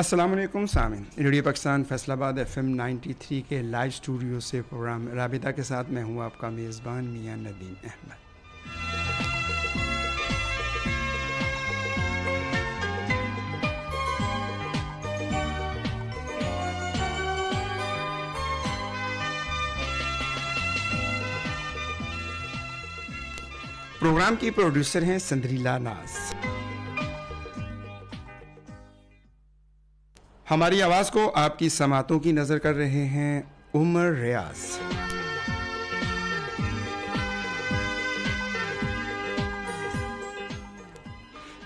असलम सामिन radio Pakistan Faisalabad F M ninety three के live studio से प्रोग्राम राबिता के साथ मैं हूँ आपका मेज़बान मियाँ नदीम अहमद प्रोग्राम की प्रोड्यूसर हैं संद्रीला नाज़ हमारी आवाज को आपकी समातों की नजर कर रहे हैं उमर रियाज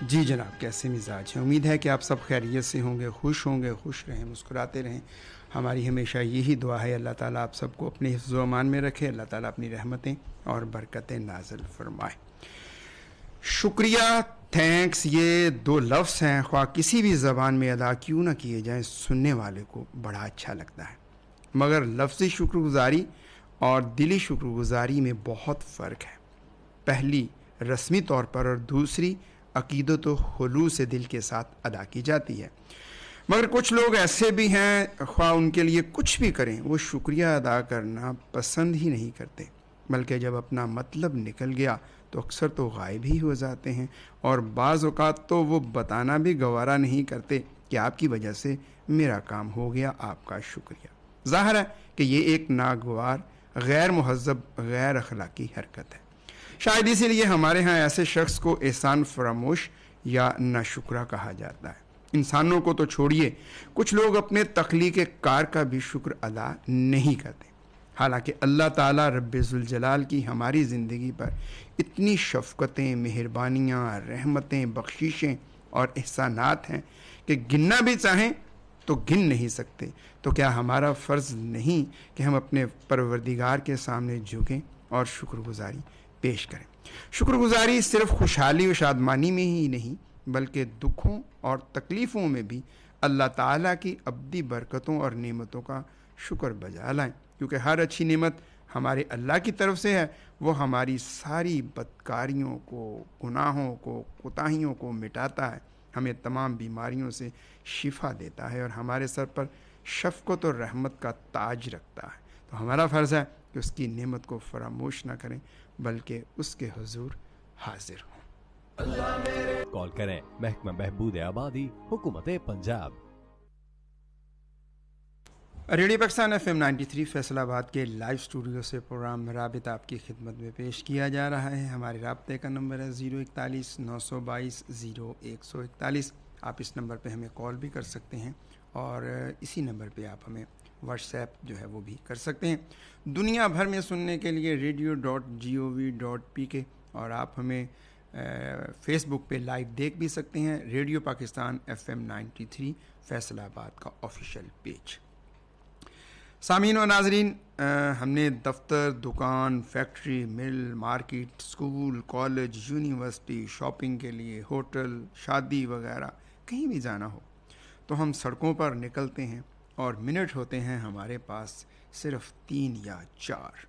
जी जनाब कैसे मिजाज हैं उम्मीद है कि आप सब खैरियत से होंगे खुश होंगे खुश रहें मुस्कुराते रहें हमारी हमेशा यही दुआ है अल्लाह ताला आप सबको अपने हिफ्ज़मान में रखे अल्लाह ताला अपनी रहमतें और बरकतें नाजल फरमाए शुक्रिया थैंक्स ये दो लफ्ज़ हैं ख्वा किसी भी ज़बान में अदा क्यों ना किए जाएं सुनने वाले को बड़ा अच्छा लगता है मगर लफ्ज़ी शुक्रगुजारी और दिली शुक्रगुजारी में बहुत फ़र्क है पहली रस्मी तौर पर और दूसरी अकीदत खलू से दिल के साथ अदा की जाती है मगर कुछ लोग ऐसे भी हैं ख्वा उनके लिए कुछ भी करें वो शुक्रिया अदा करना पसंद ही नहीं करते बल्कि जब अपना मतलब निकल गया तो अक्सर तो गायब ही हो जाते हैं और बाज़ा तो वो बताना भी गवारा नहीं करते कि आपकी वजह से मेरा काम हो गया आपका शुक्रिया ज़ाहिर है कि ये एक नागवार गैर महजब गैर अखलाकी हरकत है शायद इसीलिए हमारे यहाँ ऐसे शख्स को एहसान फरामोश या नाशुक्रा कहा जाता है इंसानों को तो छोड़िए कुछ लोग अपने तख्लीक कार का भी शुक्र अदा नहीं करते हालांकि अल्लाह ताला रब्ज़ुलजलाल की हमारी ज़िंदगी पर इतनी शफकतें मेहरबानियाँ रहमतें बख्शिशें और एहसानात हैं कि गिनना भी चाहें तो गिन नहीं सकते तो क्या हमारा फ़र्ज़ नहीं कि हम अपने परवरदिगार के सामने झुकें और शुक्रगुजारी पेश करें शुक्रगुजारी सिर्फ खुशहाली और शादमानी में ही नहीं बल्कि दुखों और तकलीफ़ों में भी अल्लाह ताला की अबदी बरकतों और नेमतों का शुक्र बजा लाएं क्योंकि हर अच्छी नेमत हमारे अल्लाह की तरफ से है वो हमारी सारी बदकारियों को गुनाहों को कोताहियों को मिटाता है हमें तमाम बीमारियों से शिफा देता है और हमारे सर पर शफकत और रहमत का ताज रखता है तो हमारा फ़र्ज़ है कि उसकी नेमत को फरामोश ना करें बल्कि उसके हजूर हाजिर हों कॉल करें महकमा बहबूद आबादी हुकूमत Punjab radio Pakistan F M ninety three Faisalabad के लाइव स्टूडियो से प्रोग्राम रबित आपकी खिदमत में पेश किया जा रहा है हमारे रबते का नंबर है ज़ीरो इकतालीस नौ सौ बाईस ज़ीरो एक सौ इकतालीस आप इस नंबर पर हमें कॉल भी कर सकते हैं और इसी नंबर पर आप हमें व्हाट्सएप जो है वो भी कर सकते हैं दुनिया भर में सुनने के लिए radio dot G O V dot P K और आप हमें फेसबुक पे लाइव देख भी सकते हैं radio Pakistan F M ninety three Faisalabad का ऑफिशियल पेज सामीन व नाजरीन हमने दफ्तर दुकान factory mill market school college university shopping के लिए होटल शादी वगैरह कहीं भी जाना हो तो हम सड़कों पर निकलते हैं और मिनट होते हैं हमारे पास सिर्फ तीन या चार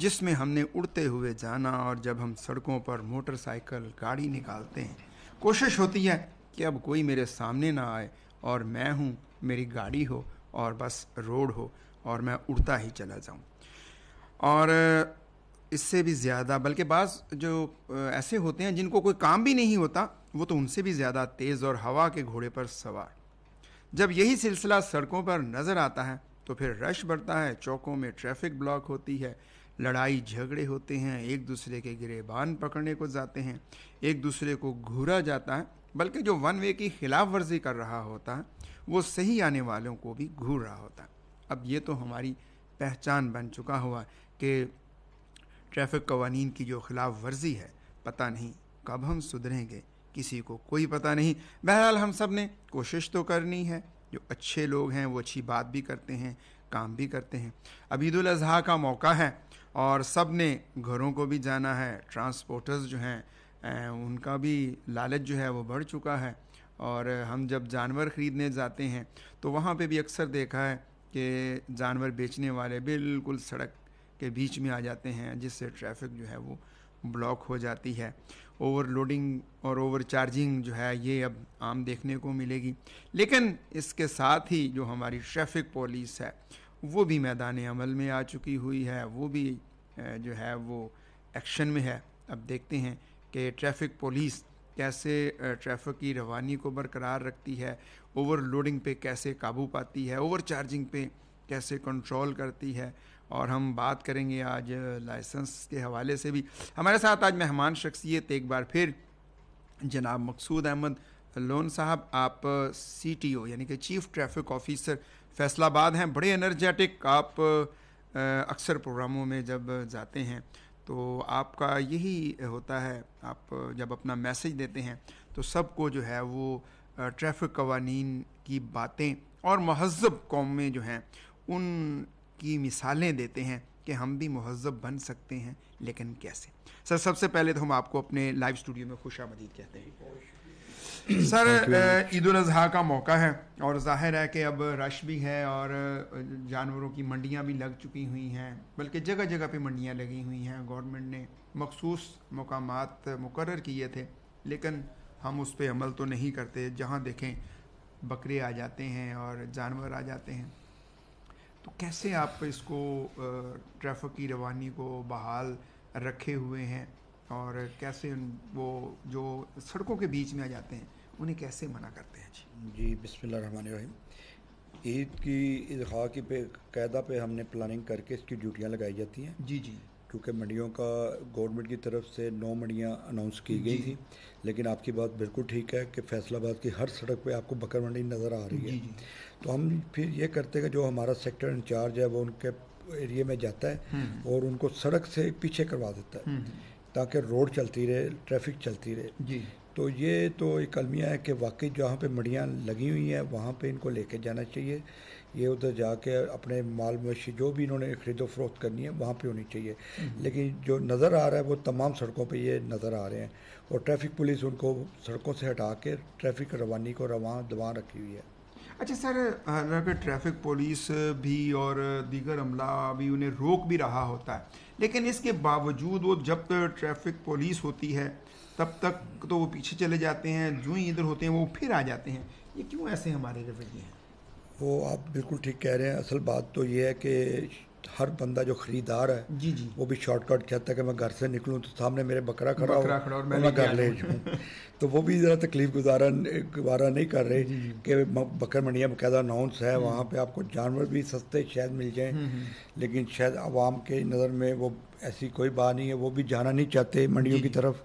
जिसमें हमने उड़ते हुए जाना और जब हम सड़कों पर मोटरसाइकिल गाड़ी निकालते हैं कोशिश होती है कि अब कोई मेरे सामने ना आए और मैं हूँ मेरी गाड़ी हो और बस रोड हो और मैं उड़ता ही चला जाऊँ और इससे भी ज़्यादा बल्कि बाज़ जो ऐसे होते हैं जिनको कोई काम भी नहीं होता वो तो उनसे भी ज़्यादा तेज़ और हवा के घोड़े पर सवार जब यही सिलसिला सड़कों पर नज़र आता है तो फिर रश बढ़ता है चौकों में ट्रैफिक ब्लॉक होती है लड़ाई झगड़े होते हैं एक दूसरे के गिरेबान पकड़ने को जाते हैं एक दूसरे को घूरा जाता है बल्कि जो वन वे की खिलाफ वर्जी कर रहा होता है वो सही आने वालों को भी घूर रहा होता है अब ये तो हमारी पहचान बन चुका हुआ कि ट्रैफिक कवानीन की जो खिलाफ वर्जी है पता नहीं कब हम सुधरेंगे किसी को कोई पता नहीं बहरहाल हम सब ने कोशिश तो करनी है जो अच्छे लोग हैं वो अच्छी बात भी करते हैं काम भी करते हैं अब ईद अजहा का मौका है और सब ने घरों को भी जाना है ट्रांसपोर्टर्स जो हैं उनका भी लालच जो है वो बढ़ चुका है और हम जब जानवर ख़रीदने जाते हैं तो वहाँ पे भी अक्सर देखा है कि जानवर बेचने वाले बिल्कुल सड़क के बीच में आ जाते हैं जिससे ट्रैफिक जो है वो ब्लॉक हो जाती है ओवरलोडिंग और ओवर चार्जिंग जो है ये अब आम देखने को मिलेगी लेकिन इसके साथ ही जो हमारी ट्रैफिक पुलिस है वो भी मैदान अमल में आ चुकी हुई है वो भी जो है वो एक्शन में है अब देखते हैं कि ट्रैफिक पुलिस कैसे ट्रैफिक की रवानी को बरकरार रखती है ओवरलोडिंग पे कैसे काबू पाती है ओवर चार्जिंग पे कैसे कंट्रोल करती है और हम बात करेंगे आज लाइसेंस के हवाले से भी हमारे साथ आज मेहमान शख्सियत एक बार फिर जनाब मकसूद अहमद लोन साहब आप सी टी ओ यानी कि चीफ ट्रैफिक ऑफिसर फैसलाबाद हैं बड़े एनर्जेटिक आप अक्सर प्रोग्रामों में जब जाते हैं तो आपका यही होता है आप जब अपना मैसेज देते हैं तो सबको जो है वो ट्रैफिक कवानी की बातें और महजब कौमें जो हैं उन की मिसालें देते हैं कि हम भी महजब बन सकते हैं लेकिन कैसे सर सबसे पहले तो हम आपको अपने लाइव स्टूडियो में खुशा मदीद कहते हैं सर ईद अजहा का मौका है और जाहिर है कि अब रश भी है और जानवरों की मंडियाँ भी लग चुकी हुई हैं बल्कि जगह जगह पे मंडियाँ लगी हुई हैं गवर्नमेंट ने मखसूस मकाम मुकर किए थे लेकिन हम उस पर अमल तो नहीं करते जहाँ देखें बकरे आ जाते हैं और जानवर आ जाते हैं तो कैसे आप इसको ट्रैफिक की रवानी को बहाल रखे हुए हैं और कैसे वो जो सड़कों के बीच में आ जाते हैं उन्हें कैसे मना करते हैं जी जी बिस्मिल्लाम ईद की इजहा की पे कैदा पे हमने प्लानिंग करके इसकी ड्यूटियाँ लगाई जाती हैं जी जी क्योंकि मंडियों का गवर्नमेंट की तरफ से नौ मंडियाँ अनाउंस की गई थी लेकिन आपकी बात बिल्कुल ठीक है कि फैसलाबाद की हर सड़क पे आपको बकर मंडी नज़र आ रही है तो हम फिर ये करते हैं कि जो हमारा सेक्टर इंचार्ज है वो उनके एरिए में जाता है हम्म। और उनको सड़क से पीछे करवा देता है हम्म, हम्म। ताकि रोड चलती रहे ट्रैफिक चलती रहे तो ये तो एक अलमिया है कि वाकई जहाँ पे मडियाँ लगी हुई हैं वहाँ पे इनको लेके जाना चाहिए ये उधर जाके अपने माल मवेशी जो भी इन्होंने खरीदो फरोख्त करनी है वहाँ पे होनी चाहिए हम्म। लेकिन जो नज़र आ रहा है वो तमाम सड़कों पे ये नज़र आ रहे हैं और ट्रैफिक पुलिस उनको सड़कों से हटा के ट्रैफिक रवानी को रवान दवा रखी हुई है अच्छा सर हालांकि ट्रैफिक पुलिस भी और दीगर अमला भी उन्हें रोक भी रहा होता है लेकिन इसके बावजूद वो जब ट्रैफिक पुलिस होती है तब तक तो वो पीछे चले जाते हैं जो ही इधर होते हैं वो फिर आ जाते हैं ये क्यों ऐसे हमारे रवैये हैं वो आप बिल्कुल ठीक कह रहे हैं असल बात तो ये है कि हर बंदा जो खरीदार है जी जी वो भी शॉर्टकट कहता है कि मैं घर से निकलूं तो सामने मेरे बकरा खड़ा हो और मैं, घर ले जाऊं तो वो भी ज़रा तकलीफ गुजारा गुजारा नहीं कर रहे कि बकर मंडिया बाकायदा अनाउंस है हम्म। वहाँ पे आपको जानवर भी सस्ते शायद मिल जाएं हम्म, हम्म। लेकिन शायद आवाम के नज़र में वो ऐसी कोई बात नहीं है वो भी जाना नहीं चाहते मंडियों की तरफ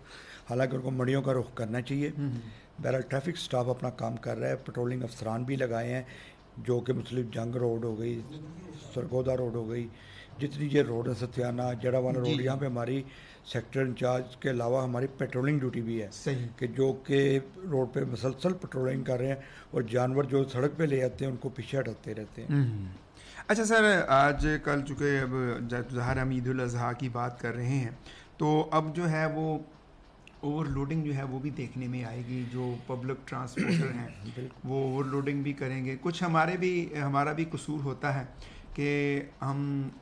हालांकि उनको मड़ियों का रुख करना चाहिए हम्म, हम्म। बहरहाल ट्रैफिक स्टाफ अपना काम कर रहा है पेट्रोलिंग अफसरान भी लगाए हैं जो कि मुख्तलिफ जंग रोड हो गई सरगोदा रोड हो गई जितनी ये रोड है सत्याना जड़ा वाला रोड यहाँ पे हमारी सेक्टर इंचार्ज के अलावा हमारी पेट्रोलिंग ड्यूटी भी है कि जो कि रोड पे मुसलसल पेट्रोलिंग कर रहे हैं और जानवर जो सड़क पे ले जाते हैं उनको पीछे हटाते रहते हैं हम्म, अच्छा सर आज कल चूँकि अब जहर हम ईद की बात कर रहे हैं तो अब जो है वो ओवरलोडिंग जो है वो भी देखने में आएगी जो पब्लिक ट्रांसपोर्टर हैं वो ओवरलोडिंग भी करेंगे कुछ हमारे भी हमारा भी कसूर होता है कि हम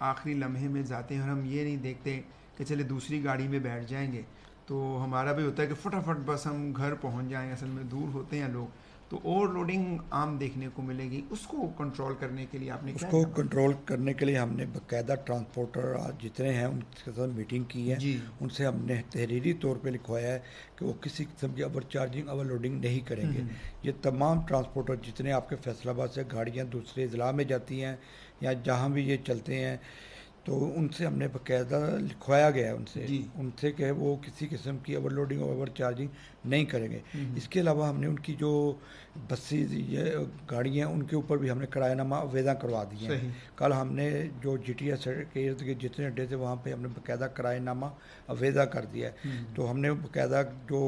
आखिरी लम्हे में जाते हैं और हम ये नहीं देखते कि चले दूसरी गाड़ी में बैठ जाएंगे तो हमारा भी होता है कि फटाफट बस हम घर पहुंच जाएं असल में दूर होते हैं लोग तो ओवरलोडिंग आम देखने को मिलेगी उसको कंट्रोल करने के लिए आपने उसको कंट्रोल करने के लिए हमने बकायदा ट्रांसपोर्टर जितने हैं उनके साथ मीटिंग की है उनसे हमने तहरीरी तौर पे लिखवाया है कि वो किसी किस्म की ओवर चार्जिंग ओवर लोडिंग नहीं करेंगे हम्म, हम्म। ये तमाम ट्रांसपोर्टर जितने आपके फैसलाबाद से गाड़ियाँ दूसरे ज़िला में जाती हैं या जहाँ भी ये चलते हैं तो उनसे हमने बाकायदा लिखवाया गया है उनसे उनसे कि वो किसी किस्म की ओवरलोडिंग और ओवर चार्जिंग नहीं करेंगे हम्म। इसके अलावा हमने उनकी जो बसेज ये गाड़ियाँ उनके ऊपर भी हमने नामा अवैधा करवा दिए हैं कल हमने जो जी टी एस के इर्द गिर्द जितने अड्डे थे वहाँ पे हमने बाकायदा करायनामा अवैधा कर दिया है हम्म। तो हमने बाकायदा जो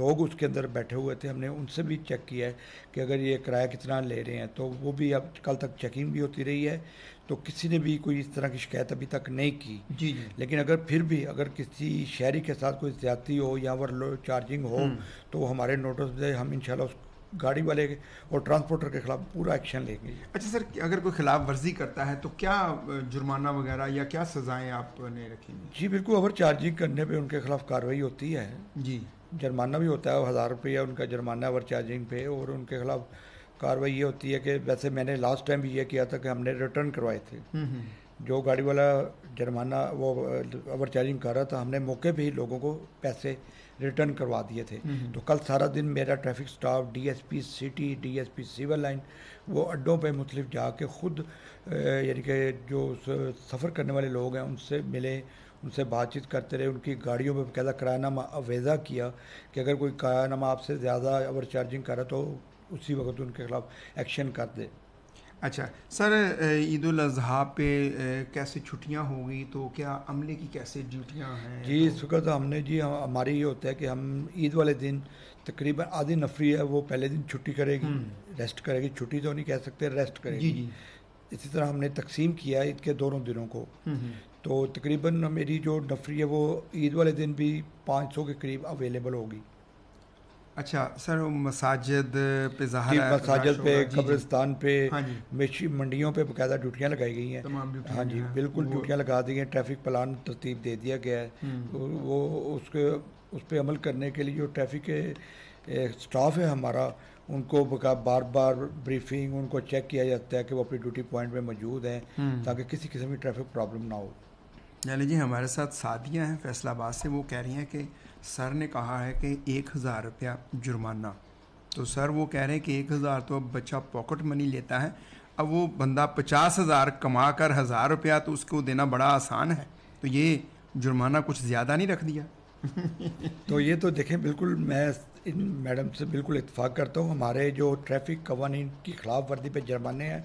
लोग उसके अंदर बैठे हुए थे हमने उनसे भी चेक किया है कि अगर ये किराया कितना ले रहे हैं तो वो भी अब कल तक चेकिंग भी होती रही है तो किसी ने भी कोई इस तरह की शिकायत अभी तक नहीं की जी जी लेकिन अगर फिर भी अगर किसी शहरी के साथ कोई ज्यादा हो या ओवर चार्जिंग हो हम्म। तो हमारे नोटिस दे हम इन उस गाड़ी वाले और ट्रांसपोर्टर के खिलाफ पूरा एक्शन लेंगे अच्छा सर अगर कोई खिलाफ वर्जी करता है तो क्या जुर्माना वगैरह या क्या सजाएं आपने रखेंगे जी बिल्कुल ओवर चार्जिंग करने पे उनके खिलाफ कार्रवाई होती है जी जुर्माना भी होता है हज़ार रुपया उनका जुर्माना ओवर चार्जिंग पे और उनके खिलाफ कार्रवाई ये होती है कि वैसे मैंने लास्ट टाइम भी ये किया था कि हमने रिटर्न करवाए थे हम्म, हम्म। जो गाड़ी वाला जुर्माना वो ओवर चार्जिंग कर रहा था हमने मौके पर ही लोगों को पैसे रिटर्न करवा दिए थे हम्म, हम्म। तो कल सारा दिन मेरा traffic staff DSP city DSP civil line वो अड्डों पे मुख्तलिफ जाके ख़ुद यानी कि जो सफ़र करने वाले लोग हैं उनसे मिले उनसे बातचीत करते रहे उनकी गाड़ियों पर बकायदा करारनामा अवेज़ा किया कि अगर कोई करारनामा आपसे ज़्यादा ओवर चार्जिंग करा तो उसी वक्त उनके खिलाफ एक्शन कर दे अच्छा सर ईद अजहा पे कैसे छुट्टियां होगी तो क्या अमले की कैसे ड्यूटियाँ हैं जी इस तो वक्त तो हमने जी हमारे ये होता है कि हम ईद वाले दिन तकरीबन आधी नफरी है वो पहले दिन छुट्टी करेगी हम्म। रेस्ट करेगी छुट्टी तो नहीं कह सकते रेस्ट करेगी जी जी इसी तरह हमने तकसीम किया ईद के दोनों दिनों को हम्म, हम्म। तो तकरीबन मेरी जो नफरी है वो ईद वाले दिन भी सौ के करीब अवेलेबल होगी अच्छा सर मसाजिद पे जहर मसाजिद पे कब्रिस्तान पे हाँ मेशी मंडियों पे बकायदा ड्यूटियाँ लगाई गई हैं हाँ जी बिल्कुल ड्यूटियाँ लगा दी हैं ट्रैफिक प्लान तरतीब दे दिया गया है तो वो उसके उस पर अमल करने के लिए जो ट्रैफिक के स्टाफ है हमारा उनको बार बार ब्रीफिंग उनको चेक किया जाता है कि वो अपने ड्यूटी पॉइंट में मौजूद हैं हम्म। ताकि किसी किस्म की ट्रैफिक प्रॉब्लम ना हो यानी जी हमारे साथ सादियाँ हैं फैसलाबाद से वो कह रही हैं कि सर ने कहा है कि एक हज़ार रुपया जुर्माना तो सर वो कह रहे हैं कि एक हज़ार तो अब बच्चा पॉकेट मनी लेता है अब वो बंदा पचास हज़ार कमा कर हज़ार रुपया तो उसको देना बड़ा आसान है तो ये जुर्माना कुछ ज़्यादा नहीं रख दिया तो ये तो देखें बिल्कुल मैं इन मैडम से बिल्कुल इतफाक़ करता हूँ हमारे जो ट्रैफिक कवानीन की खिलाफ वर्दी पर जुर्माने हैं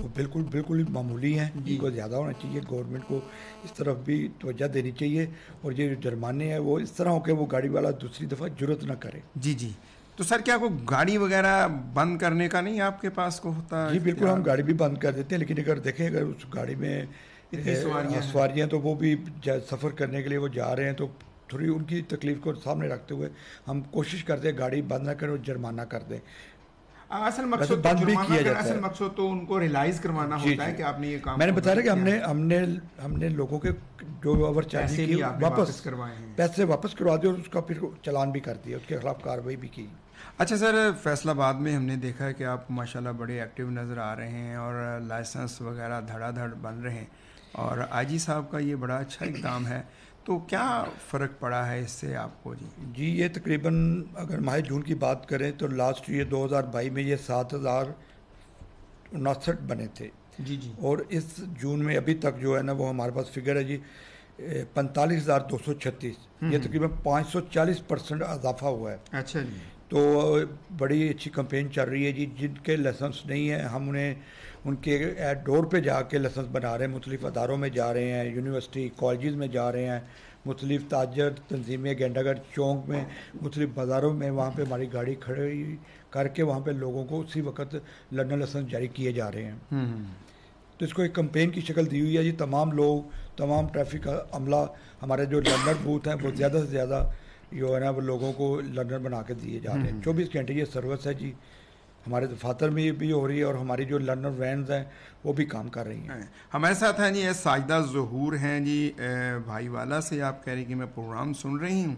वो बिल्कुल बिल्कुल ही मामूली हैं इनको ज़्यादा होना चाहिए गवर्नमेंट को इस तरफ भी तोजह देनी चाहिए और ये जुर्माने हैं वो इस तरह हो के वो गाड़ी वाला दूसरी दफ़ा जरूरत ना करे जी जी तो सर क्या वो गाड़ी वगैरह बंद करने का नहीं आपके पास को होता जी बिल्कुल हम गाड़ी भी बंद कर देते हैं लेकिन अगर देखें अगर उस गाड़ी में सवारियाँ तो वो भी सफ़र करने के लिए वो जा रहे हैं तो थोड़ी उनकी तकलीफ को सामने रखते हुए हम कोशिश करते हैं गाड़ी बंद ना करें और जुर्माना कर दें असल मकसद तो बंद भी किया जाता है असल मकसद तो उनको करवाना होता है कि आपने ये काम मैंने तो बताया कि हमने हमने हमने लोगों के जो ओवर चार्जिंग की वापस करवाए हैं पैसे वापस करवा दिए और उसका फिर चलान भी कर दिया उसके खिलाफ कार्रवाई भी की अच्छा सर फैसलाबाद में हमने देखा है कि आप माशाल्लाह बड़े एक्टिव नज़र आ रहे हैं और लाइसेंस वगैरह धड़ाधड़ बन रहे हैं और जी साहब का ये बड़ा अच्छा इकदाम है तो क्या फ़र्क पड़ा है इससे आपको जी जी ये तकरीबन अगर माह जून की बात करें तो लास्ट ईयर 2022 में ये सात हज़ार उनसठ बने थे जी जी और इस जून में अभी तक जो है ना वो हमारे पास फिगर है जी पैंतालीस हज़ार दो सौ छत्तीस हम्म, ये हम्म। तकरीबन पाँच सौ चालीस परसेंट इजाफा हुआ है अच्छा जी तो बड़ी अच्छी कंपेन चल रही है जी जिनके लाइसेंस नहीं है हम उन्हें उनके डोर पे जाके लेसन्स बना रहे हैं मुख्तलिफ अदारों में जा रहे हैं यूनिवर्सिटी कॉलेज़ में जा रहे हैं मुख्तलिफ ताजर तनजीमें गेंडागढ़ चौंक में मुख्तलिफ बाज़ारों में वहाँ पर हमारी गाड़ी खड़ी करके वहाँ पर लोगों को उसी वक्त लर्नर लसेंस जारी किए जा रहे हैं हम्म, हम्म। तो इसको एक कंपेन की शक्ल दी हुई है जी तमाम लोग तमाम ट्रैफिक अमला हमारे जो लर्नर बूथ हैं वो ज़्यादा से ज़्यादा जो है ना वो लोगों को लर्नर बना के दिए जा रहे हैं हम्म, चौबीस घंटे ये सर्विस है जी हमारे दफातर तो में भी हो रही है और हमारी जो लर्नर वैन हैं वो भी काम कर रही हैं हाँ, हमारे साथ हैं जी साजदा जहूर हैं जी भाई वाला से आप कह रही कि मैं प्रोग्राम सुन रही हूँ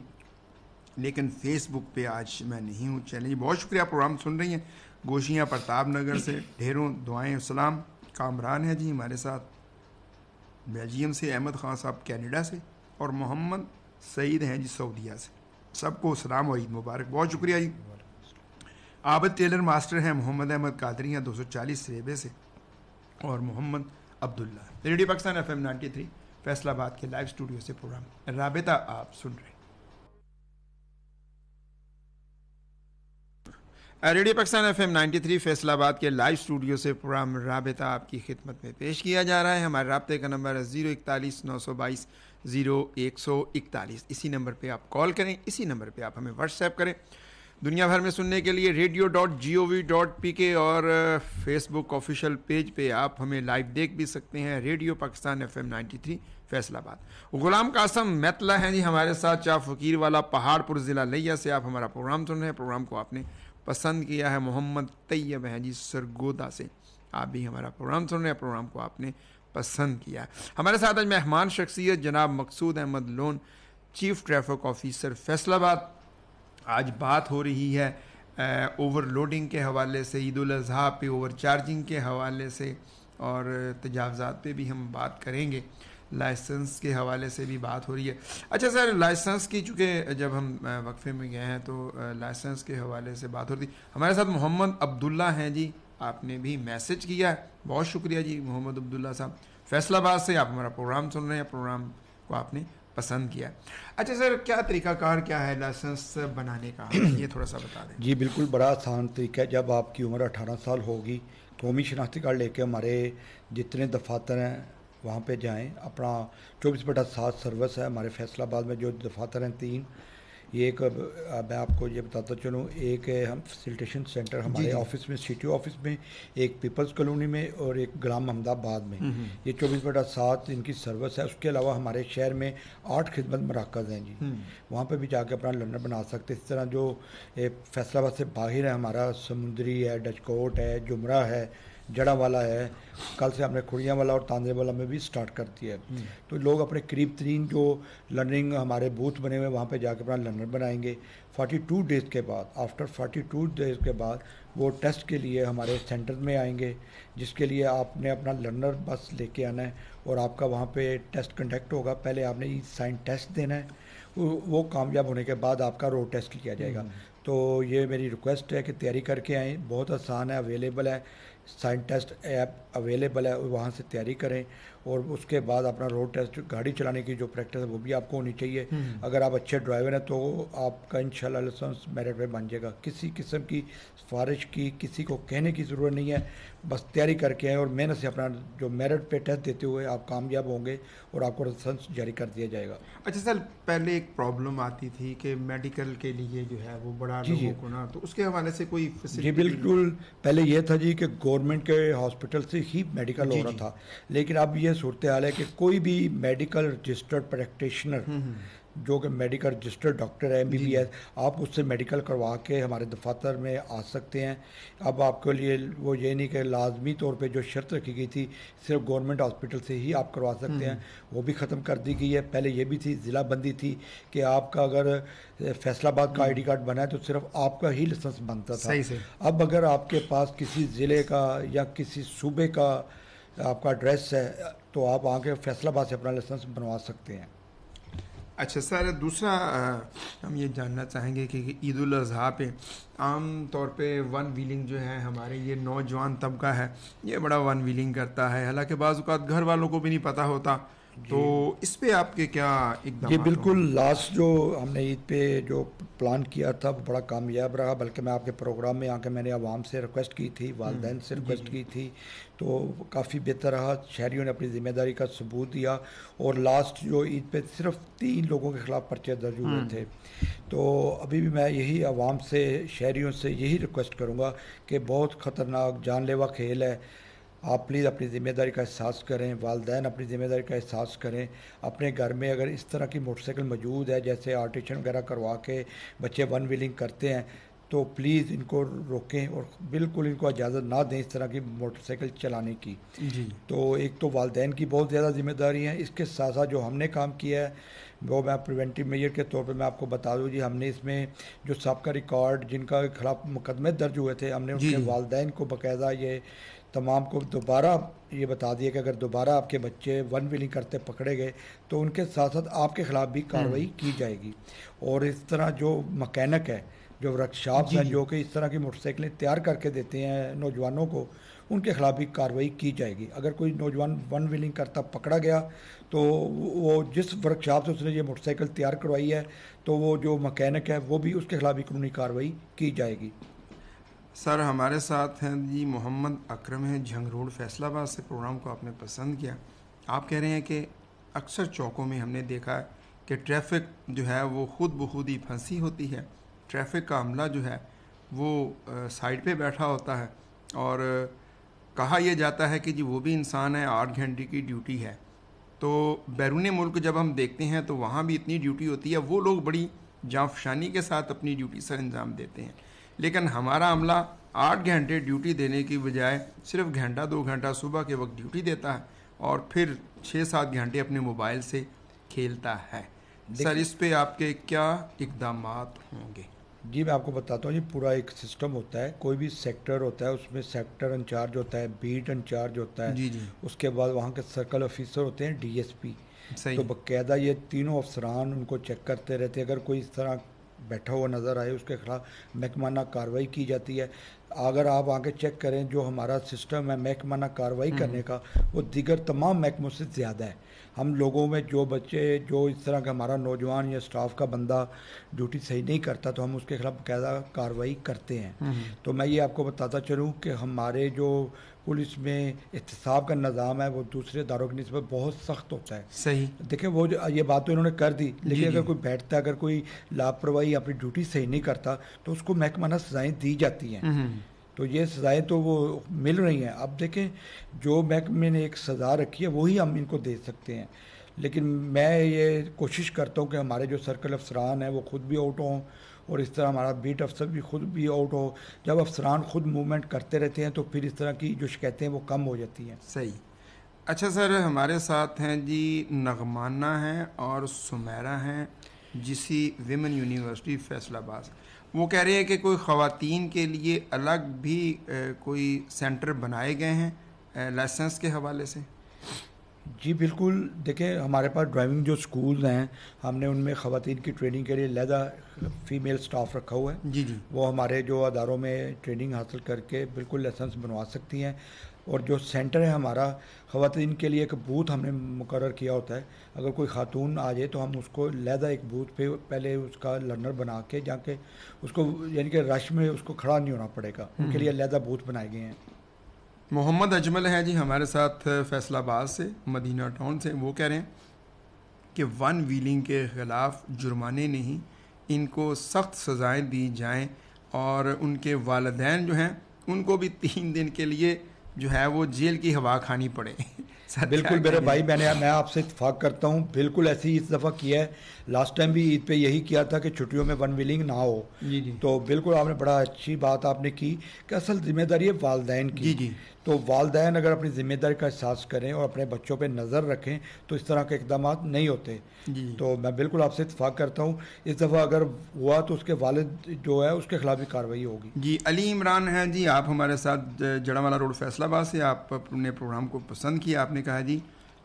लेकिन फेसबुक पे आज मैं नहीं हूँ जी बहुत शुक्रिया प्रोग्राम सुन रही हैं गोशियाँ प्रताप नगर से ढेरों दुआएँ सलाम कामरान है जी हमारे साथ बेल्जियम से अहमद खान साहब कैनेडा से और मोहम्मद सईद हैं जी सऊदिया से सबको सलाम और ईद मुबारक बहुत शुक्रिया जी आबद टेलर मास्टर हैं मोहम्मद अहमद कादरी हैं चालीस रेबे से और Mohammad Abdullah radio Pakistan F M ninety three Faisalabad के लाइव स्टूडियो से प्रोग्राम राबता आप सुन रहे हैं radio Pakistan F M ninety three Faisalabad के लाइव स्टूडियो से प्रोग्राम रबता आपकी खिदमत में पेश किया जा रहा है हमारे रबते का नंबर है ज़ीरो इकतालीस नौ सौ बाईस ज़ीरो एक सौ इकतालीस इसी नंबर पर आप कॉल करें इसी नंबर पर आप हमें व्हाट्सएप करें दुनिया भर में सुनने के लिए radio dot G O V dot P K और फेसबुक ऑफिशियल पेज पे आप हमें लाइव देख भी सकते हैं radio Pakistan F M ninety three Faisalabad Ghulam Qasim Maitla हैं जी हमारे साथ चाह फकीर वाला पहाड़पुर ज़िला लैया से आप हमारा प्रोग्राम सुन रहे हैं प्रोग्राम को आपने पसंद किया है मोहम्मद तैयब हैं जी सरगोदा से आप भी हमारा प्रोग्राम सुन रहे हैं प्रोग्राम को आपने पसंद किया हमारे साथ आज मेहमान शख्सियत जनाब Maqsood Ahmad Lone chief traffic officer Faisalabad आज बात हो रही है ओवरलोडिंग के हवाले से ईद अजहा पे ओवर चार्जिंग के हवाले से और तजावज़ात पे भी हम बात करेंगे लाइसेंस के हवाले से भी बात हो रही है अच्छा सर लाइसेंस की चूँकि जब हम वक्फे में गए हैं तो लाइसेंस के हवाले से बात हो रही हमारे साथ मोहम्मद अब्दुल्ला हैं जी आपने भी मैसेज किया है बहुत शुक्रिया जी मोहम्मद अब्दुल्ला साहब फैसलाबाद से आप हमारा प्रोग्राम सुन रहे हैं प्रोग्राम को आपने पसंद किया अच्छा सर क्या तरीकाकार क्या है लाइसेंस बनाने का ये थोड़ा सा बता दें जी बिल्कुल बड़ा आसान तरीका है जब आपकी उम्र अठारह साल होगी कौमी शनाख्ती कार्ड लेके हमारे जितने दफातर हैं वहाँ पे जाएं अपना चौबीस बटा सात सर्विस है हमारे फैसलाबाद में जो दफातर हैं तीन ये एक मैं आपको ये बताता चलूँ एक है हम फैसिलिटेशन सेंटर हमारे ऑफिस में सिटी ऑफिस में एक पीपल्स कॉलोनी में और एक गुलाम अहमदाबाद में हम्म, हम्म। ये चौबीस बटा सात इनकी सर्विस है उसके अलावा हमारे शहर में आठ खिदमत मराकज़ हैं जी हम्म। वहाँ पर भी जाके अपना लर्नर बना सकते इस तरह जो फैसलाबाद से बाहर है हमारा समुद्री है डचकोट है जुमरा है जड़ा वाला है कल से हमने खुड़ियाँ वाला और तांजे वाला में भी स्टार्ट करती है हम्म। तो लोग अपने करीब तरीन जो लर्निंग हमारे बूथ बने हुए वहाँ पर जाकर अपना लर्नर बनाएंगे 42 डेज़ के बाद आफ्टर 42 डेज़ के बाद वो टेस्ट के लिए हमारे सेंटर में आएंगे जिसके लिए आपने अपना लर्नर बस लेके आना है और आपका वहाँ पे टेस्ट कंडक्ट होगा पहले आपने ई साइन टेस्ट देना है वो कामयाब होने के बाद आपका रोड टेस्ट लिया जाएगा हम्म। तो ये मेरी रिक्वेस्ट है कि तैयारी करके आएँ बहुत आसान है अवेलेबल है साइंटिस्ट ऐप अवेलेबल है वहाँ से तैयारी करें और उसके बाद अपना रोड टेस्ट गाड़ी चलाने की जो प्रैक्टिस है वो भी आपको होनी चाहिए हम्म। अगर आप अच्छे ड्राइवर हैं तो आपका इन लाइसेंस मेरिट पर बन जाएगा किसी किस्म की सिफारिश की किसी को कहने की ज़रूरत नहीं है बस तैयारी करके आए और मेहनत से अपना जो मेरिट पे टेस्ट देते हुए आप कामयाब होंगे और आपको लाइसेंस जारी कर दिया जाएगा अच्छा सर पहले एक प्रॉब्लम आती थी कि मेडिकल के लिए जो है वो बड़ा जी जी को ना तो उसके हवाले से कोई जी बिल्कुल पहले ये था जी कि गवर्नमेंट के हॉस्पिटल से ही मेडिकल हो रहा था लेकिन अब ये सूरत हाल है कि कोई भी मेडिकल रजिस्टर्ड प्रैक्टिशनर जो कि मेडिकल रजिस्टर्ड डॉक्टर है एम बी बी एस आप उससे मेडिकल करवा के हमारे दफातर में आ सकते हैं अब आपके लिए वो ये नहीं कि लाजमी तौर पे जो शर्त रखी गई थी सिर्फ गवर्नमेंट हॉस्पिटल से ही आप करवा सकते हम्म। हैं वो भी ख़त्म कर दी गई है पहले ये भी थी ज़िला बंदी थी कि आपका अगर फैसलाबाद का आईडी हम्म। कार्ड बना है तो सिर्फ आपका ही लाइसेंस बनता था अब अगर आपके पास किसी ज़िले का या किसी सूबे का आपका एड्रेस है तो आप आके फैसलाबाद से अपना लाइसेंस बनवा सकते हैं अच्छा सर दूसरा हम ये जानना चाहेंगे कि ईद अजहा पे आम तौर पे वन व्हीलिंग जो है हमारे ये नौजवान तबका है ये बड़ा वन व्हीलिंग करता है हालांकि बाज़ात घर वालों को भी नहीं पता होता तो इस पे आपके क्या एकदम ये बिल्कुल लास्ट जो हमने ईद पे जो प्लान किया था वो बड़ा कामयाब रहा बल्कि मैं आपके प्रोग्राम में आके मैंने आवाम से रिक्वेस्ट की थी हम्म, वालदेन से रिक्वेस्ट की थी तो काफ़ी बेहतर रहा शहरीों ने अपनी ज़िम्मेदारी का सबूत दिया और लास्ट जो ईद पे सिर्फ तीन लोगों के ख़िलाफ़ पर्चे दर्ज हुए हम्म। थे तो अभी भी मैं यही आवाम से शहरीों से यही रिक्वेस्ट करूँगा कि बहुत ख़तरनाक जानलेवा खेल है आप प्लीज़ अपनी ज़िम्मेदारी का एहसास करें वालदेन अपनी ज़िम्मेदारी का एहसास करें अपने घर में अगर इस तरह की मोटरसाइकिल मौजूद है जैसे आर्टिशन वगैरह करवा के बच्चे वन व्हीलिंग करते हैं तो प्लीज़ इनको रोकें और बिल्कुल इनको इजाज़त ना दें इस तरह की मोटरसाइकिल चलाने की जी तो एक तो वालदेन की बहुत ज़्यादा जिम्मेदारी है इसके साथ साथ जो हमने काम किया है वो मैं प्रिवेंटिव मेजर के तौर पे मैं आपको बता दूं जी हमने इसमें जो सबका रिकॉर्ड जिनका खिलाफ मुकदमे दर्ज हुए थे हमने उनके वालदेन को बाकायदा ये तमाम को दोबारा ये बता दिया कि अगर दोबारा आपके बच्चे वन व्हीलिंग करते पकड़े गए तो उनके साथ साथ आपके ख़िलाफ़ भी कार्रवाई हम्म। की जाएगी और इस तरह जो मकैनिक है जो वर्कशॉप हैं जो कि इस तरह की मोटरसाइकिलें तैयार करके देते हैं नौजवानों को उनके खिलाफ भी कार्रवाई की जाएगी अगर कोई नौजवान वन व्हीलिंग करता पकड़ा गया तो वो जिस वर्कशॉप से उसने ये मोटरसाइकिल तैयार करवाई है तो वो जो मकैनिक है वो भी उसके खिलाफ भी कानूनी कार्रवाई की जाएगी सर हमारे साथ हैं जी मोहम्मद अकरम हैं झंगरूड रोड फैसलाबाद से प्रोग्राम को आपने पसंद किया आप कह रहे हैं कि अक्सर चौकों में हमने देखा कि ट्रैफिक जो है वो खुद ब खुद ही फंसी होती है ट्रैफिक का हमला जो है वो साइड पे बैठा होता है और कहा यह जाता है कि जी वो भी इंसान है आठ घंटे की ड्यूटी है तो बैरून मुल्क जब हम देखते हैं तो वहाँ भी इतनी ड्यूटी होती है वो लोग बड़ी जाफशानी के साथ अपनी ड्यूटी सर अंजाम देते हैं लेकिन हमारा अमला आठ घंटे ड्यूटी देने की बजाय सिर्फ घंटा दो घंटा सुबह के वक्त ड्यूटी देता है और फिर छः सात घंटे अपने मोबाइल से खेलता है सर इस पे आपके क्या इकदाम होंगे जी मैं आपको बताता हूँ ये पूरा एक सिस्टम होता है कोई भी सेक्टर होता है उसमें सेक्टर इंचार्ज होता है बीट इंचार्ज होता है जी जी उसके बाद वहाँ के सर्कल ऑफिसर होते हैं डीएसपी तो बकायदा ये तीनों अफसरान उनको चेक करते रहते हैं अगर कोई इस तरह बैठा हुआ नज़र आए उसके खिलाफ महकमाना कार्रवाई की जाती है अगर आप आगे चेक करें जो हमारा सिस्टम है महकमाना कार्रवाई हम्म। करने का वो दीगर तमाम महकमों से ज़्यादा है हम लोगों में जो बच्चे जो इस तरह का हमारा नौजवान या स्टाफ का बंदा ड्यूटी सही नहीं करता तो हम उसके खिलाफ बकायदा कार्रवाई करते हैं हम्म। तो मैं ये आपको बताता चलूँ कि हमारे जो पुलिस में एहतसाब का निज़ाम है वो दूसरे इदारों की नस्बत बहुत सख्त होता है सही देखिए वो ये बात तो इन्होंने कर दी लेकिन अगर कोई बैठता अगर कोई लापरवाही अपनी ड्यूटी सही नहीं करता तो उसको महकमाना सजाएं दी जाती हैं हम्म। तो ये सज़ाएँ तो वो मिल रही हैं अब देखें जो महकमे ने एक सज़ा रखी है वही हम इनको दे सकते हैं लेकिन मैं ये कोशिश करता हूँ कि हमारे जो सर्कल अफसरान हैं वो खुद भी आउट हों और इस तरह हमारा बीट अफसर भी खुद भी आउट हो जब अफसरान खुद मूवमेंट करते रहते हैं तो फिर इस तरह की जो शिकायतें वो कम हो जाती हैं सही अच्छा सर हमारे साथ हैं जी नगमाना हैं और सुमेरा हैं जिसी विमेन यूनिवर्सिटी फैसलाबाद वो कह रहे हैं कि कोई ख़वान के लिए अलग भी कोई सेंटर बनाए गए हैं लाइसेंस के हवाले से जी बिल्कुल देखें हमारे पास ड्राइविंग जो स्कूल हैं हमने उनमें ख़वान की ट्रेनिंग के लिए लहदा फीमेल स्टाफ रखा हुआ है जी जी वो हमारे जो अदारों में ट्रेनिंग हासिल करके बिल्कुल लाइसेंस बनवा सकती हैं और जो सेंटर है हमारा ख़वान के लिए एक बूथ हमने मुकर किया होता है अगर कोई खातून आ जाए तो हम उसको लहदा एक बूथ पे पहले उसका लर्नर बना के जाके उसको यानी कि रश में उसको खड़ा नहीं होना पड़ेगा हम्म। उनके लिए लहदा बूथ बनाए गए हैं मोहम्मद अजमल हैं जी हमारे साथ फैसलाबाद से मदीना टाउन से वो कह रहे हैं कि वन व्हीलिंग के ख़िलाफ़ जुर्माने नहीं इनको सख्त सज़ाएँ दी जाएँ और उनके वालदेन जो हैं उनको भी तीन दिन के लिए जो है वो जेल की हवा खानी पड़े साथ बिल्कुल मेरे भाई मैंने मैं आपसे इतफाक करता हूँ बिल्कुल ऐसे ही इस दफ़ा किया है लास्ट टाइम भी ईद पे यही किया था कि छुट्टियों में वन विलिंग ना हो जी जी तो बिल्कुल आपने बड़ा अच्छी बात आपने की कि असल जिम्मेदारी है वालदेन की जी जी तो वालदेन अगर अपनी जिम्मेदारी का एहसास करें और अपने बच्चों पर नज़र रखें तो इस तरह के इकदाम नहीं होते तो मैं बिल्कुल आपसे इतफाक करता हूँ इस दफ़ा अगर हुआ तो उसके वालद जो है उसके खिलाफ भी कार्रवाई होगी जी अली इमरान है जी आप हमारे साथ जड़ावाला रोड फैसलाबाद से आप अपने प्रोग्राम को पसंद किया आपने कहा जी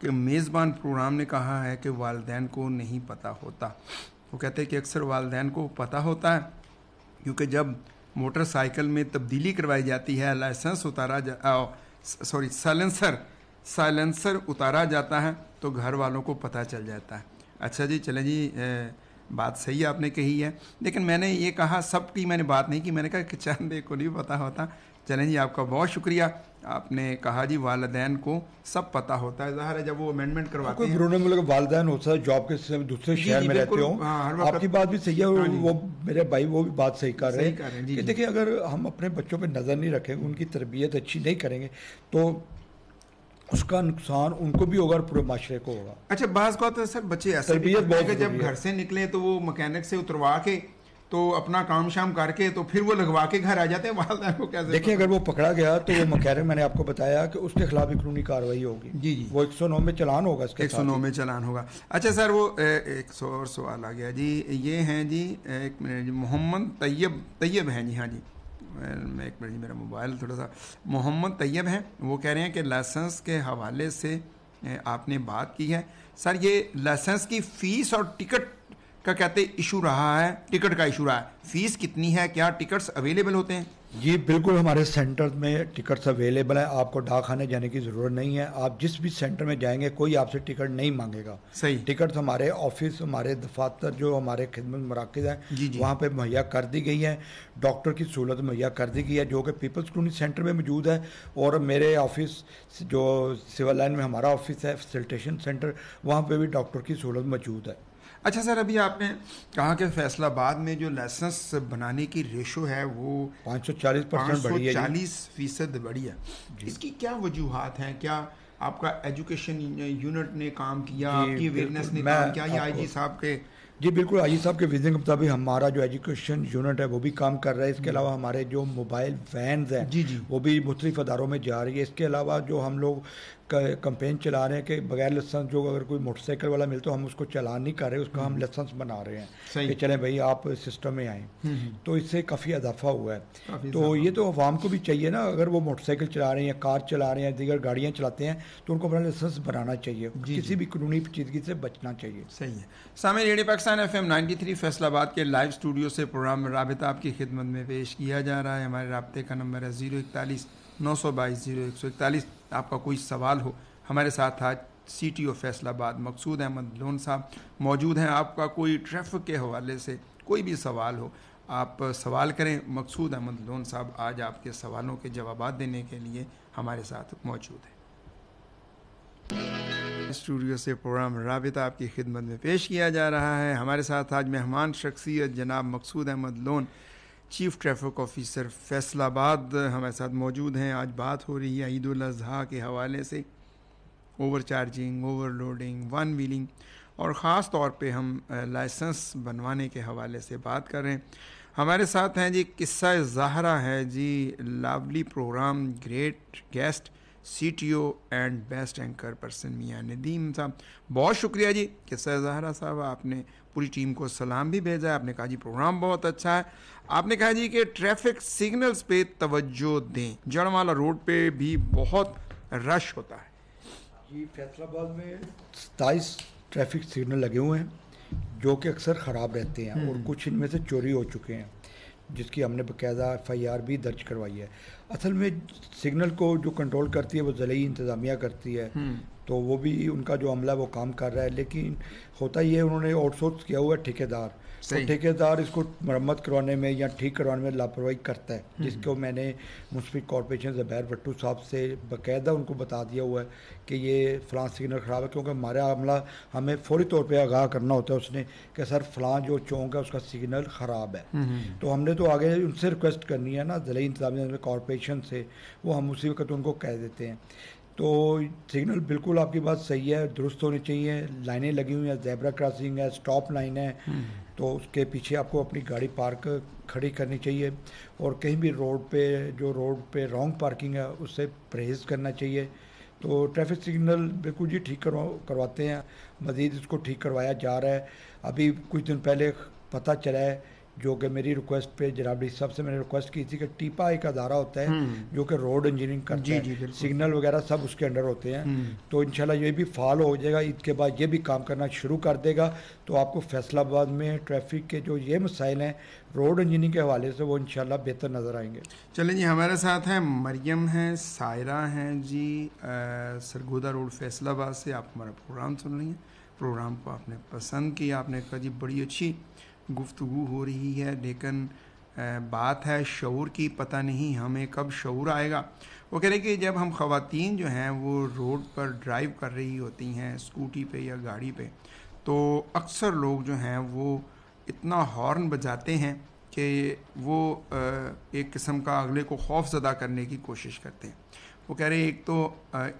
कि मेज़बान प्रोग्राम ने कहा है कि वालदेन को नहीं पता होता वो कहते हैं कि अक्सर वालदेन को पता होता है क्योंकि जब मोटरसाइकिल में तब्दीली करवाई जाती है लाइसेंस उतारा जा सॉरी साइलेंसर साइलेंसर उतारा जाता है तो घर वालों को पता चल जाता है अच्छा जी चलें जी ए, बात सही आपने कही है लेकिन मैंने ये कहा सबकी मैंने बात नहीं की मैंने कहा कि चंद को नहीं पता होता चलें जी आपका बहुत शुक्रिया आपने कहा जी वालदेन को सब पता होता है ज़ाहिर है जब वो अमेंडमेंट हाँ, करवाते हैं ब्रूने मतलब वालदेन होता है जॉब के समय दूसरे शहर में रहते हो हाँ, आपकी बात भी सही है और हाँ वो मेरे भाई वो भी बात सही कर रहे हैं कि देखिए अगर हम अपने बच्चों पे नज़र नहीं रखेंगे उनकी तरबियत अच्छी नहीं करेंगे तो उसका नुकसान उनको भी होगा और पूरे माशरे को होगा अच्छा बाज़ सर बच्चे ऐसे जब घर से निकले तो वो मकैनिक से उतरवा के तो अपना काम शाम करके तो फिर वो लगवा के घर आ जाते हैं वालदा को कैसे देखिए अगर वो पकड़ा गया तो वो मकैर मैंने आपको बताया कि उसके खिलाफ भी कानूनी कार्रवाई होगी जी जी वो एक सौ नौ में चलान होगा इसके एक सौ नौ में चलान होगा अच्छा सर वो एक सौ और सवाल आ गया जी ये हैं जी एक मिनट जी मोहम्मद तैयब तैयब हैं जी हाँ जी मैं एक मिनट जी मेरा मोबाइल थोड़ा सा मोहम्मद तैयब हैं वो कह रहे हैं कि लाइसेंस के हवाले से आपने बात की है सर ये लाइसेंस की फ़ीस और टिकट का कहते इशू रहा है टिकट का इशू रहा है फीस कितनी है क्या टिकट्स अवेलेबल होते हैं जी बिल्कुल हमारे सेंटर में टिकट्स अवेलेबल है आपको डाक खाने जाने की ज़रूरत नहीं है आप जिस भी सेंटर में जाएंगे कोई आपसे टिकट नहीं मांगेगा सही टिकट्स हमारे ऑफिस हमारे दफातर जो हमारे खिदमत मराकज हैं वहाँ पे मुहैया कर दी गई है डॉक्टर की सहूलत मुहैया कर दी गई है जो कि पीपल्स क्लिनिक सेंटर में मौजूद है और मेरे ऑफिस जो सिविल लाइन में हमारा ऑफिस है फैसिलिटेशन सेंटर वहाँ पर भी डॉक्टर की सहूलत मौजूद है अच्छा सर अभी आपने कहा कि फैसलाबाद में जो लाइसेंस बनाने की रेशो है वो पाँच सौ चालीस परसेंट बढ़ी है चालीस फीसद बढ़ी है इसकी क्या वजूहत हैं क्या आपका एजुकेशन यूनिट ने काम किया आपकी अवेयरनेस ने काम किया या आई साहब के जी बिल्कुल आई साहब के विजन के मुताबिक हमारा जो एजुकेशन यूनिट है वो भी काम कर रहा है इसके अलावा हमारे जो मोबाइल वैन हैं जी जी वो भी मुख्तलिफ अदारों में जा रही है इसके अलावा जो हम लोग कंपेन चला रहे हैं कि बगैर लाइसेंस जो अगर कोई मोटरसाइकिल वाला मिलता तो हम उसको चलान नहीं कर रहे उसका हम लाइसेंस हम्म। बना रहे हैं कि चलें भाई आप सिस्टम में आएँ हम्म, हम्म। तो इससे काफ़ी इजाफा हुआ है तो ये तो अवाम को भी चाहिए ना अगर वो मोटरसाइकिल चला रहे हैं कार चला रहे हैं दीगर गाड़ियाँ चलाते हैं तो उनको अपना लाइसेंस बनाना चाहिए किसी भी कानूनी पचीदगी से बचना चाहिए सही है सामने radio Pakistan F M ninety three Faisalabad के लाइव स्टूडियो से प्रोग्राम रबता आपकी खिदमत में पेश किया जा रहा है हमारे रबते का नंबर है ज़ीरो इकतालीस नौ सौ बाईस जीरो एक सौ इकतालीस आपका कोई सवाल हो हमारे साथ आज C T O Faisalabad Maqsood Ahmad Lone साहब मौजूद हैं आपका कोई ट्रैफिक के हवाले से कोई भी सवाल हो आप सवाल करें मकसूद अहमद लोन साहब आज आपके सवालों के जवाब देने के लिए हमारे साथ मौजूद हैं स्टूडियो से प्रोग्राम राबिता आपकी खिदमत में पेश किया जा रहा है हमारे साथ आज मेहमान शख्सियत जनाब Maqsood Ahmad Lone chief traffic officer Faisalabad हमारे साथ मौजूद हैं आज बात हो रही है ईद अजहा के हवाले से overcharging overloading one wheeling और ख़ास तौर पे हम लाइसेंस बनवाने के हवाले से बात कर रहे हैं हमारे साथ हैं जी किस्सा ज़ाहरा है जी lovely programme great guest C T O and best anchor person मियाँ नदीम साहब बहुत शुक्रिया जी कि सर जहरा साहब आपने पूरी टीम को सलाम भी भेजा आपने कहा जी प्रोग्राम बहुत अच्छा है आपने कहा जी कि ट्रैफिक सिग्नल्स पे तवज्जो दें जड़वाला रोड पे भी बहुत रश होता है जी फैसलाबाद में सताईस ट्रैफिक सिग्नल लगे हुए हैं जो कि अक्सर ख़राब रहते हैं हम्म। और कुछ इनमें से चोरी हो चुके हैं जिसकी हमने बकायदा एफ आई आर भी दर्ज करवाई है असल में सिग्नल को जो कंट्रोल करती है वो ज़लई इंतज़ामिया करती है हम्म। तो वो भी उनका जो अमला वो काम कर रहा है लेकिन होता ये उन्होंने आउटसोर्स किया हुआ है ठेकेदार तो ठेकेदार इसको मरम्मत करवाने में या ठीक करवाने में लापरवाही करता है हम्म। जिसको मैंने मुंसिपल कॉरपोरेशन जबैर भट्टू साहब से बाकायदा उनको बता दिया हुआ है कि ये फ़लाँ सिग्नल ख़राब है क्योंकि हमारा अमला हमें फौरी तौर पर आगाह करना होता है उसने कि सर फ़लां जो चौंक है उसका सिग्नल ख़राब है हम्म, हम्म। तो हमने तो आगे उनसे रिक्वेस्ट करनी है ना ज़िले इंतजाम कॉरपोरेशन से वो हम उसी वक्त उनको कह देते हैं तो सिग्नल बिल्कुल आपकी बात सही है दुरुस्त होनी चाहिए लाइनें लगी हुई हैं जैबरा क्रॉसिंग है स्टॉप लाइन है हम्म। तो उसके पीछे आपको अपनी गाड़ी पार्क खड़ी करनी चाहिए और कहीं भी रोड पे जो रोड पे रॉन्ग पार्किंग है उससे परहेज़ करना चाहिए तो ट्रैफिक सिग्नल बिल्कुल जी ठीक करवा करवाते हैं मज़ीद इसको ठीक करवाया जा रहा है अभी कुछ दिन पहले पता चला है जो कि मेरी रिक्वेस्ट पे जनाब साहब से मैंने रिक्वेस्ट की थी कि टीपा एक अदारा होता है हम्म। जो कि रोड इंजीनियरिंग करता जी, है जी, सिग्नल वगैरह सब उसके अंडर होते हैं हम्म। तो इनशाला ये भी फॉलो हो जाएगा ईद के बाद ये भी काम करना शुरू कर देगा तो आपको फैसलाबाद में ट्रैफिक के जो ये मसाइल हैं रोड इंजीनियरिंग के हवाले से वो इनशाला बेहतर नज़र आएंगे चलें जी हमारे साथ हैं मरियम हैं सायरा हैं जी सरगोदा रोड फैसलाबाद से आप हमारा प्रोग्राम सुन रही हैं प्रोग्राम को आपने पसंद किया आपने कहा जी बड़ी अच्छी गुफ्तु हो रही है लेकिन बात है शौर की पता नहीं हमें कब शौर आएगा वो कह रहे कि जब हम खातन जो हैं वो रोड पर ड्राइव कर रही होती हैं स्कूटी पे या गाड़ी पे तो अक्सर लोग जो हैं वो इतना हॉर्न बजाते हैं कि वो एक किस्म का अगले को खौफ ज़दा करने की कोशिश करते हैं वो कह रहे एक तो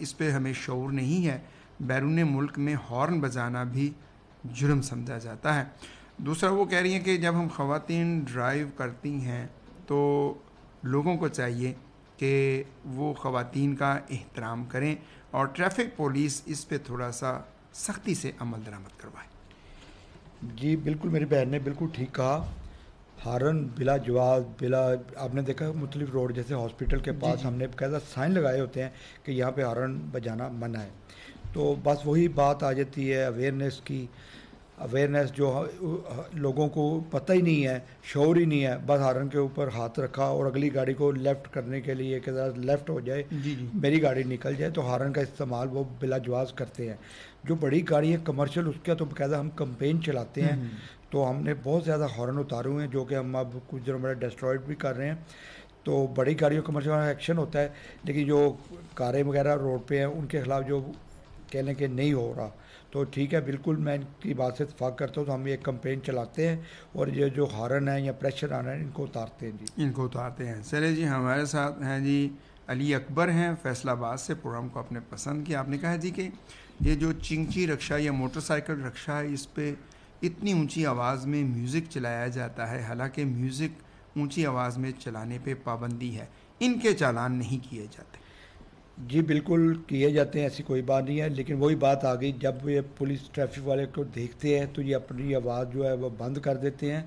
इस पर हमें शौर नहीं है बैरून मुल्क में हॉर्न बजाना भी जुर्म समझा जाता है दूसरा वो कह रही हैं कि जब हम खातन ड्राइव करती हैं तो लोगों को चाहिए कि वो ख़वातीन का एहतराम करें और ट्रैफिक पुलिस इस पर थोड़ा सा सख्ती से अमल दरामद करवाए जी बिल्कुल मेरी बहन ने बिल्कुल ठीक कहा हारन बिला जवाब बिला आपने देखा मुख्तलि रोड जैसे हॉस्पिटल के पास हमने कैसा साइन लगाए होते हैं कि यहाँ पे हारन बजाना मना है तो बस वही बात आ जाती है अवेयरनेस की अवेयरनेस जो लोगों को पता ही नहीं है शोर ही नहीं है बस हारन के ऊपर हाथ रखा और अगली गाड़ी को लेफ़्ट करने के लिए कि लेफ़्ट हो जाए जी जी मेरी गाड़ी निकल जाए तो हारन का इस्तेमाल वो बिलाजवाज करते हैं जो बड़ी गाड़ी है कमर्शियल उसका तो बकायदा हम कंपेन चलाते हैं हम्म, हम्म। तो हमने बहुत ज़्यादा हॉर्न उतारे हुए हैं जो कि हम अब कुछ दिनों बड़े डिस्ट्रॉयड भी कर रहे हैं तो बड़ी गाड़ियों का कमर्शियल एक्शन होता है लेकिन जो कारें वगैरह रोड पे हैं उनके खिलाफ जो कहने के नहीं हो रहा तो ठीक है बिल्कुल मैं इनकी बात से इतफाक़ करता हूँ तो हम ये कंपेन चलाते हैं और ये जो हारन है या प्रेशर आना है इनको उतारते हैं जी इनको उतारते हैं चले जी हमारे साथ हैं जी अली अकबर हैं फैसलाबाद से प्रोग्राम को आपने पसंद किया आपने कहा जी कि ये जो चिंची रक्षा या मोटरसाइकिल रक्षा है इस पर इतनी ऊंची आवाज़ में म्यूज़िक चलाया जाता है हालांकि म्यूज़िक ऊंची आवाज़ में चलाने पे पाबंदी है इनके चालान नहीं किए जाते जी बिल्कुल किए जाते हैं ऐसी कोई बात नहीं है लेकिन वही बात आ गई जब ये पुलिस ट्रैफिक वाले को देखते हैं तो ये अपनी आवाज़ जो है वो बंद कर देते हैं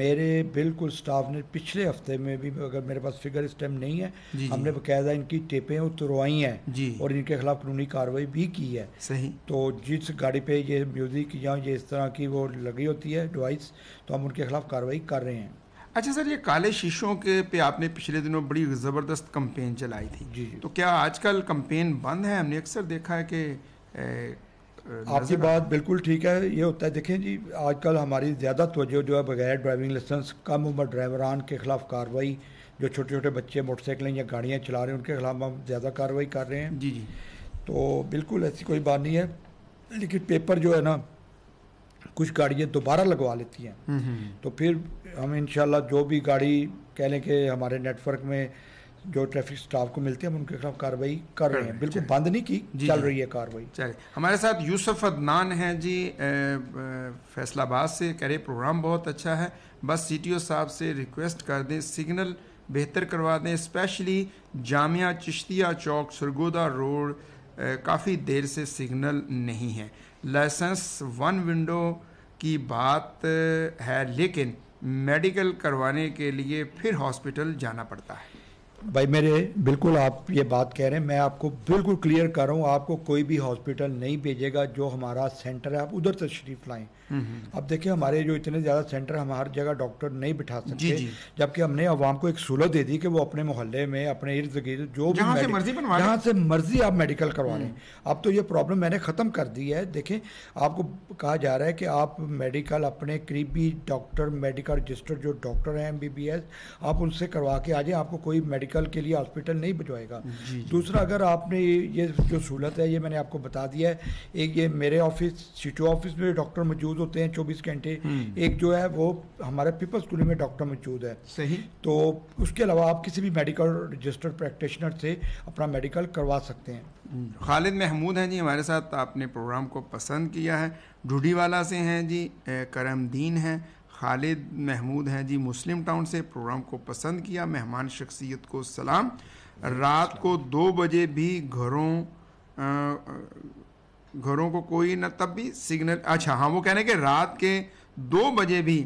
मेरे बिल्कुल स्टाफ ने पिछले हफ्ते में भी अगर मेरे पास फिगर इस टाइम नहीं है जी, हमने बकायदा इनकी टेपें उतरवाई हैं और इनके खिलाफ कानूनी कार्रवाई भी की है सही तो जिस गाड़ी पे ये म्यूज़िक या ये इस तरह की वो लगी होती है डिवाइस तो हम उनके खिलाफ कार्रवाई कर रहे हैं अच्छा सर ये काले शीशों के पे आपने पिछले दिनों बड़ी ज़बरदस्त कंपेन चलाई थी जी जी तो क्या आजकल कंपेन बंद है हमने अक्सर देखा है कि आपकी बात बिल्कुल ठीक है ये होता है देखें जी आजकल हमारी ज़्यादा तोजह जो है बगैर ड्राइविंग लाइसेंस कम उम्र ड्राइवरान के ख़िलाफ कार्रवाई जो छोटे छोटे बच्चे मोटरसाइकिलें या गाड़ियाँ चला रहे हैं उनके खिलाफ हम ज़्यादा कार्रवाई कर रहे हैं जी जी तो बिल्कुल ऐसी कोई बात नहीं है लेकिन पेपर जो है ना कुछ गाड़ियाँ दोबारा लगवा लेती हैं हम्म, हम्म। तो फिर हम इन जो भी गाड़ी कह लें कि हमारे नेटवर्क में जो ट्रैफिक स्टाफ को मिलते हैं हम उनके खिलाफ कार्रवाई कर रहे हैं बिल्कुल बंद नहीं की जी चल रही है कार्रवाई चलिए हमारे साथ यूसुफ अदनान हैं जी फैसलाबाद से कह रहे प्रोग्राम बहुत अच्छा है बस सी साहब से रिक्वेस्ट कर दें सिग्नल बेहतर करवा दें स्पेशली जामिया चिश्तिया चौक सरगोदा रोड काफ़ी देर से सिग्नल नहीं है लाइसेंस वन विंडो की बात है लेकिन मेडिकल करवाने के लिए फिर हॉस्पिटल जाना पड़ता है भाई मेरे बिल्कुल आप ये बात कह रहे हैं मैं आपको बिल्कुल क्लियर कर रहा हूँ आपको कोई भी हॉस्पिटल नहीं भेजेगा जो हमारा सेंटर है आप उधर तशरीफ़ लाएँ अब देखिए हमारे जो इतने ज़्यादा सेंटर हम हर जगह डॉक्टर नहीं बिठा सकते जबकि हमने अवाम को एक सुलह दे दी कि वो अपने मोहल्ले में अपने इर्द गिर्द जो भी जहाँ से मर्जी आप मेडिकल करवा लें हम्म। अब तो ये प्रॉब्लम मैंने ख़त्म कर दी है देखें आपको कहा जा रहा है कि आप मेडिकल अपने करीबी डॉक्टर मेडिकल रजिस्टर जो डॉक्टर हैं एम आप उनसे करवा के आ जाए आपको कोई मेडिकल के लिए हॉस्पिटल नहीं भिजवाएगा दूसरा अगर आपने ये जो सहूलत है ये मैंने आपको बता दिया है एक ये मेरे ऑफिस सी ऑफिस में डॉक्टर मौजूद मौजूद होते हैं चौबीस घंटे हम्म। एक जो है वो हमारे पीपल्स स्कूल में डॉक्टर मौजूद है सही तो उसके अलावा आप किसी भी मेडिकल रजिस्टर्ड प्रैक्टिशनर से अपना मेडिकल करवा सकते हैं हम्म। खालिद महमूद हैं जी हमारे साथ आपने प्रोग्राम को पसंद किया है डूडीवाला से हैं जी करमदीन हैं खालिद महमूद हैं जी मुस्लिम टाउन से प्रोग्राम को पसंद किया मेहमान शख्सियत को सलाम रात को दो बजे भी घरों घरों को कोई ना तब भी सिग्नल अच्छा हाँ वो कहने के रात के दो बजे भी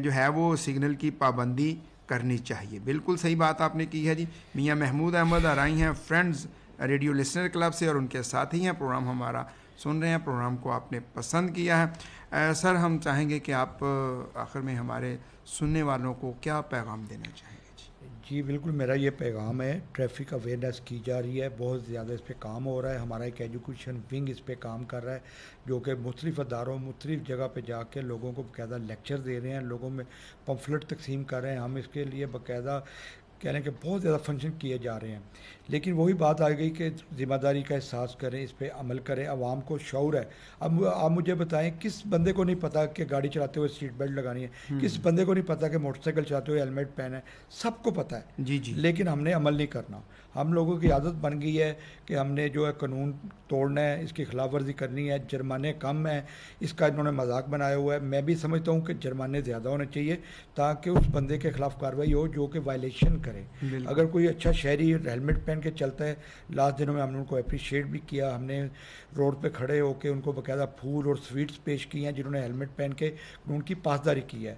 जो है वो सिग्नल की पाबंदी करनी चाहिए बिल्कुल सही बात आपने की है जी मियाँ महमूद अहमद आरई हैं फ्रेंड्स रेडियो लिसनर क्लब से और उनके साथ ही हैं प्रोग्राम हमारा सुन रहे हैं प्रोग्राम को आपने पसंद किया है आ, सर हम चाहेंगे कि आप आखिर में हमारे सुनने वालों को क्या पैगाम देना चाहेंगे जी बिल्कुल मेरा ये पैगाम है ट्रैफिक अवेयरनेस की जा रही है बहुत ज़्यादा इस पर काम हो रहा है हमारा एक एजुकेशन विंग इस पर काम कर रहा है जो कि मुख्तलिफ अदारों मुख्तलिफ जगह पर जाके लोगों को बाकायदा लेक्चर दे रहे हैं लोगों में पम्फलेट तकसीम कर रहे हैं हम इसके लिए बाकायदा कह रहे हैं कि बहुत ज़्यादा फंक्शन किए जा रहे हैं लेकिन वही बात आ गई कि ज़िम्मेदारी का एहसास करें इस पर अमल करें आवाम को शौर है अब आप मुझे बताएं किस बंदे को नहीं पता कि गाड़ी चलाते हुए सीट बेल्ट लगानी है हम्म। किस बंदे को नहीं पता कि मोटरसाइकिल चलाते हुए हेलमेट पहना है सबको पता है जी जी लेकिन हमने अमल नहीं करना हम लोगों की आदत बन गई है कि हमने जो है कानून तोड़ना है इसकी खिलाफ वर्जी करनी है जुर्माने कम हैं इसका इन्होंने मजाक बनाया हुआ है मैं भी समझता हूँ कि जुर्माने ज़्यादा होने चाहिए ताकि उस बंदे के खिलाफ कार्रवाई हो जो कि वायलेशन करे अगर कोई अच्छा शहरी हेलमेट पहन कैंपेन के चलते लास्ट दिनों में हमने उनको अप्रिशिएट भी किया हमने रोड पे खड़े होकर उनको बकायदा फूल और स्वीट्स पेश किए हैं जिन्होंने हेलमेट पहन के उनकी पासदारी की है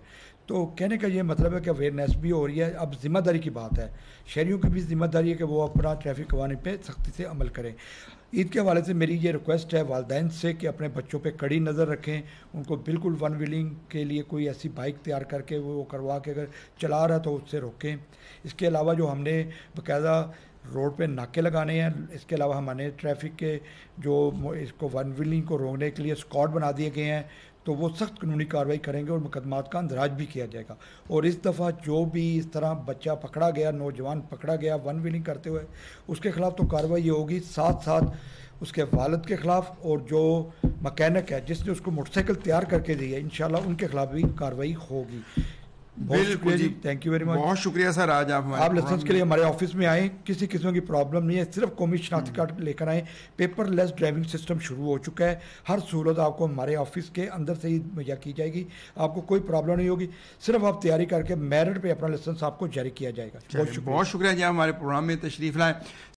तो कहने का ये मतलब है कि अवेयरनेस भी हो रही है अब जिम्मेदारी की बात है शहरीों की भी जिम्मेदारी है कि वो अपना ट्रैफिक कवानी पर सख्ती से अमल करें ईद के हवाले से मेरी ये रिक्वेस्ट है वालदेन से कि अपने बच्चों पे कड़ी नज़र रखें उनको बिल्कुल वन व्हीलिंग के लिए कोई ऐसी बाइक तैयार करके वो करवा के अगर चला रहा तो उससे रोकें इसके अलावा जो हमने बाकायदा रोड पे नाके लगाने हैं इसके अलावा हमारे ट्रैफिक के जो इसको वन व्हीलिंग को रोकने के लिए स्कॉट बना दिए गए हैं तो वो सख्त कानूनी कार्रवाई करेंगे और मुकदमात का अंदराज भी किया जाएगा और इस दफ़ा जो भी इस तरह बच्चा पकड़ा गया नौजवान पकड़ा गया वन व्हीलिंग करते हुए उसके खिलाफ तो कार्रवाई होगी साथ साथ उसके वालद के ख़िलाफ़ और जो मकैनिक है जिसने उसको मोटरसाइकिल तैयार करके दी है इन उनके खिलाफ भी कार्रवाई होगी बिल्कुल जी थैंक यू वेरी मच बहुत शुक्रिया सर आज आप आप लेसन के लिए हमारे ऑफिस में आए किसी किस्म की प्रॉब्लम नहीं है सिर्फ कौमी शनाख्ती कार्ड लेकर आए पेपर लेस ड्राइविंग सिस्टम शुरू हो चुका है हर सहूलत आपको हमारे ऑफिस के अंदर से ही मुहैया की जाएगी आपको कोई प्रॉब्लम नहीं होगी सिर्फ आप तैयारी करके मेरिट पर अपना लाइसेंस आपको जारी किया जाएगा बहुत शुक्रिया जी हमारे प्रोग्राम में तशरीफ लाए